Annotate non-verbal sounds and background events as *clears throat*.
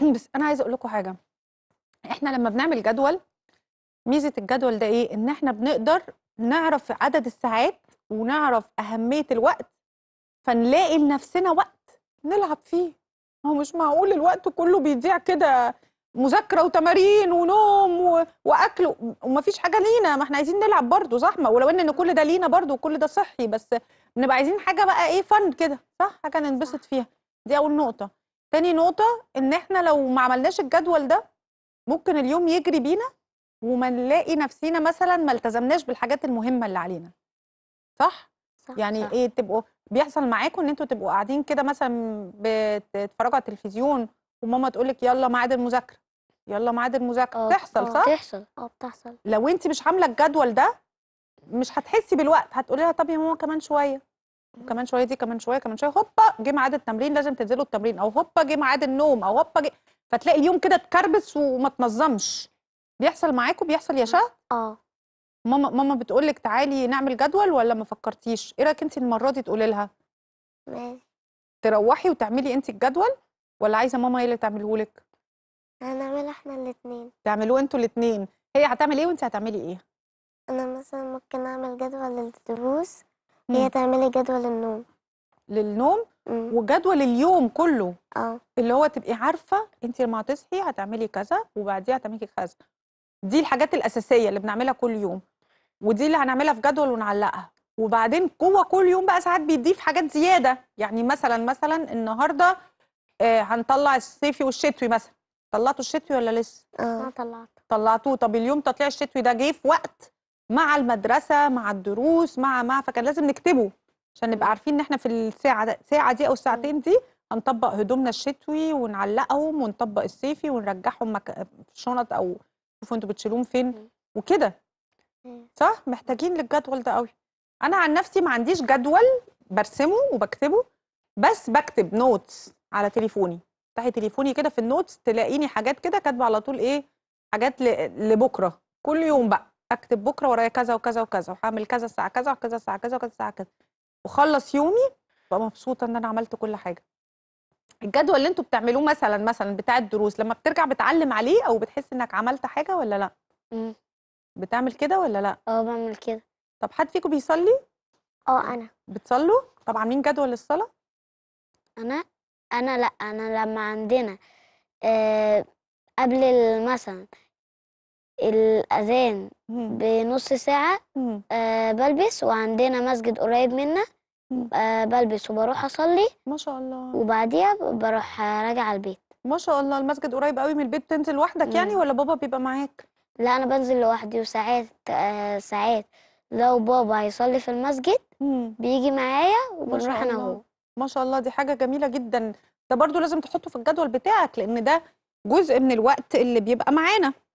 *clears throat* بس انا عايزه اقول لكم حاجه احنا لما بنعمل جدول ميزه الجدول ده ايه ان احنا بنقدر نعرف عدد الساعات ونعرف اهميه الوقت فنلاقي لنفسنا وقت نلعب فيه هو مش معقول الوقت كله بيضيع كده مذاكره وتمارين ونوم و... واكل ومفيش حاجه لينا ما احنا عايزين نلعب برضه صح ما ولو ان كل ده لينا برضه وكل ده صحي بس نبقى عايزين حاجه بقى ايه فن كده صح حاجه ننبسط فيها دي اول نقطه تاني نقطة إن إحنا لو ما عملناش الجدول ده ممكن اليوم يجري بينا وما نلاقي نفسينا مثلا ما التزمناش بالحاجات المهمة اللي علينا صح؟ صح يعني صح. إيه تبقوا بيحصل معاكم إن أنتوا تبقوا قاعدين كده مثلا بتتفرجوا على التلفزيون وماما تقول لك يلا ميعاد المذاكرة يلا ميعاد المذاكرة آه، تحصل آه، صح؟ بتحصل اه بتحصل لو أنت مش عاملة الجدول ده مش هتحسي بالوقت هتقولي لها طب يا ماما كمان شوية كمان شويه دي كمان شويه كمان شويه هوبا جه ميعاد التمرين لازم تنزلوا التمرين او هوبا جه ميعاد النوم او هوبا جي... فتلاقي اليوم كده اتكربس وما تنظمش بيحصل معاكم بيحصل يا شاه؟ اه ماما ماما بتقول لك تعالي نعمل جدول ولا ما فكرتيش ايه رايك انت المره دي تقولي لها ماشي تروحي وتعملي انت الجدول ولا عايزه ماما هي اللي تعمله لك هنعمله احنا الاثنين تعملوه انتوا الاثنين هي هتعمل ايه وانت هتعملي ايه انا مثلا ممكن اعمل جدول للدروس هي تعملي جدول النوم للنوم مم. وجدول اليوم كله اه اللي هو تبقي عارفه انت لما هتصحي هتعملي كذا وبعديها هتعملي كذا دي الحاجات الاساسيه اللي بنعملها كل يوم ودي اللي هنعملها في جدول ونعلقها وبعدين جوه كل يوم بقى ساعات بيضيف حاجات زياده يعني مثلا مثلا النهارده آه هنطلع الصيفي والشتوي مثلا طلعتوا الشتوي ولا لسه؟ اه طلعت طلعتوه طب اليوم تطليع الشتوي ده جه في وقت مع المدرسه مع الدروس مع مع فكان لازم نكتبه عشان نبقى عارفين ان احنا في الساعه ساعه دي او الساعتين دي هنطبق هدومنا الشتوي ونعلقهم ونطبق الصيفي ونرجعهم في شنط او شوفوا انتوا بتشيلوهم فين وكده صح محتاجين للجدول ده قوي انا عن نفسي ما عنديش جدول برسمه وبكتبه بس بكتب نوتس على تليفوني افتحي تليفوني كده في النوتس تلاقيني حاجات كده كاتبه على طول ايه حاجات لبكره كل يوم بقى اكتب بكره ورايا كذا وكذا وكذا وهعمل كذا الساعه كذا وكذا الساعه كذا وكذا الساعه كذا واخلص يومي ببقى مبسوطه ان انا عملت كل حاجه الجدول اللي انتوا بتعملوه مثلا مثلا بتاع الدروس لما بترجع بتعلم عليه او بتحس انك عملت حاجه ولا لا بتعمل كده ولا لا اه بعمل كده طب حد فيكم بيصلي اه انا بتصلوا طب عاملين جدول للصلاه انا انا لا انا لما عندنا آه قبل مثلا الأذان بنص ساعة آه بلبس وعندنا مسجد قريب منا آه بلبس وبروح أصلي ما شاء الله وبعديها بروح راجع البيت ما شاء الله المسجد قريب قوي من البيت بتنزل لوحدك يعني ولا بابا بيبقى معاك؟ لا أنا بنزل لوحدي وساعات آه ساعات لو بابا هيصلي في المسجد مم. بيجي معايا وبنروح أنا وهو ما شاء الله دي حاجة جميلة جدا ده برضو لازم تحطه في الجدول بتاعك لأن ده جزء من الوقت اللي بيبقى معانا